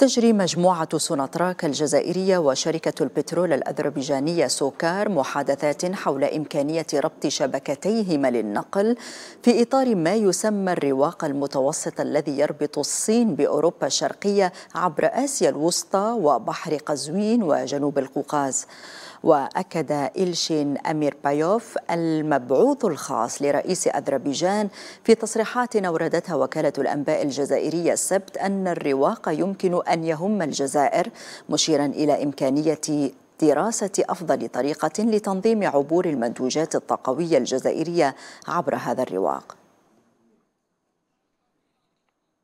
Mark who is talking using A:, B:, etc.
A: تجري مجموعة سوناتراك الجزائرية وشركة البترول الأذربيجانية سوكار محادثات حول إمكانية ربط شبكتيهما للنقل في إطار ما يسمى الرواق المتوسط الذي يربط الصين بأوروبا الشرقية عبر آسيا الوسطى وبحر قزوين وجنوب القوقاز وأكد إلشين أمير بايوف المبعوث الخاص لرئيس أذربيجان في تصريحات أوردتها وكالة الأنباء الجزائرية السبت أن الرواق يمكن أن يهم الجزائر مشيرا إلى إمكانية دراسة أفضل طريقة لتنظيم عبور المنتوجات الطاقوية الجزائرية عبر هذا الرواق